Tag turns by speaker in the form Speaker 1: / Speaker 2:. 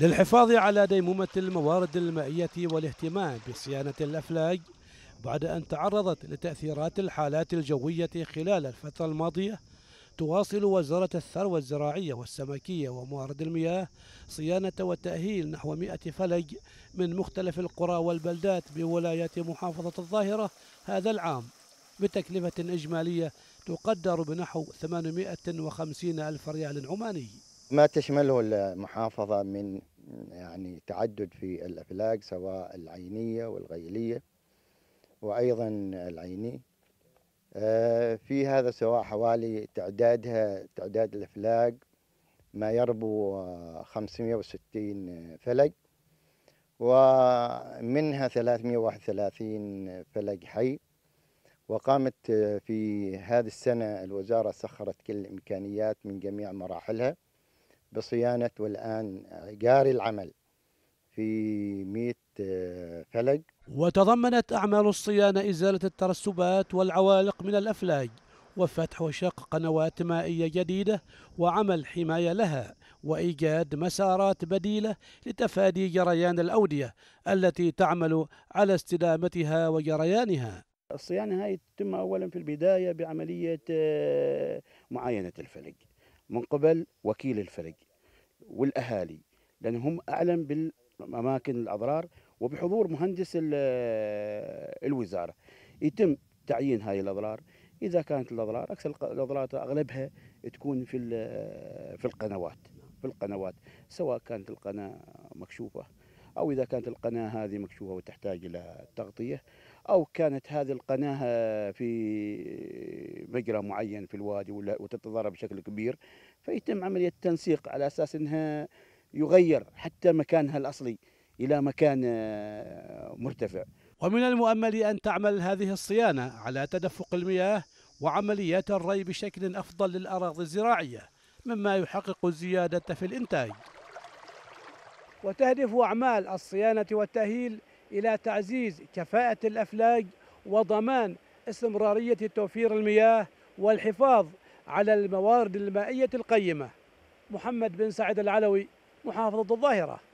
Speaker 1: للحفاظ على ديمومة الموارد المائية والاهتمام بصيانة الأفلاج بعد أن تعرضت لتأثيرات الحالات الجوية خلال الفترة الماضية تواصل وزارة الثروة الزراعية والسمكية وموارد المياه صيانة وتأهيل نحو 100 فلج من مختلف القرى والبلدات بولاية محافظة الظاهرة هذا العام بتكلفة إجمالية تقدر بنحو 850 ألف ريال عماني
Speaker 2: ما تشمله المحافظة من يعني تعدد في الأفلاج سواء العينية والغيلية وأيضا العيني آه، في هذا سواء حوالي تعدادها تعداد الأفلاج ما يربو 560 آه، فلج ومنها 331 فلج حي وقامت آه، في هذه السنة الوزارة سخرت كل الإمكانيات من جميع مراحلها بصيانة والآن جاري العمل في 100 فلق
Speaker 1: آه، وتضمنت أعمال الصيانة إزالة الترسبات والعوالق من الأفلاج وفتح وشق قنوات مائية جديدة وعمل حماية لها وإيجاد مسارات بديلة لتفادي جريان الأودية التي تعمل على استدامتها وجريانها
Speaker 3: الصيانة هاي تتم أولا في البداية بعملية آه، معاينة الفلق من قبل وكيل الفريق والاهالي لانهم اعلم بالاماكن الاضرار وبحضور مهندس الوزاره يتم تعيين هاي الاضرار اذا كانت الاضرار اكثر الاضرار اغلبها تكون في في القنوات في القنوات سواء كانت القناه مكشوفه أو إذا كانت القناة هذه مكشوفة وتحتاج إلى تغطية أو كانت هذه القناة في مجرى معين في الوادي وتتضرر بشكل كبير فيتم عملية تنسيق على أساس أنها يغير حتى مكانها الأصلي إلى مكان آه، مرتفع
Speaker 1: ومن المؤمل أن تعمل هذه الصيانة على تدفق المياه وعمليات الري بشكل أفضل للأراضي الزراعية مما يحقق الزيادة في الإنتاج وتهدف أعمال الصيانة والتأهيل إلى تعزيز كفاءة الأفلاج وضمان استمرارية توفير المياه والحفاظ على الموارد المائية القيمة محمد بن سعد العلوي محافظة الظاهرة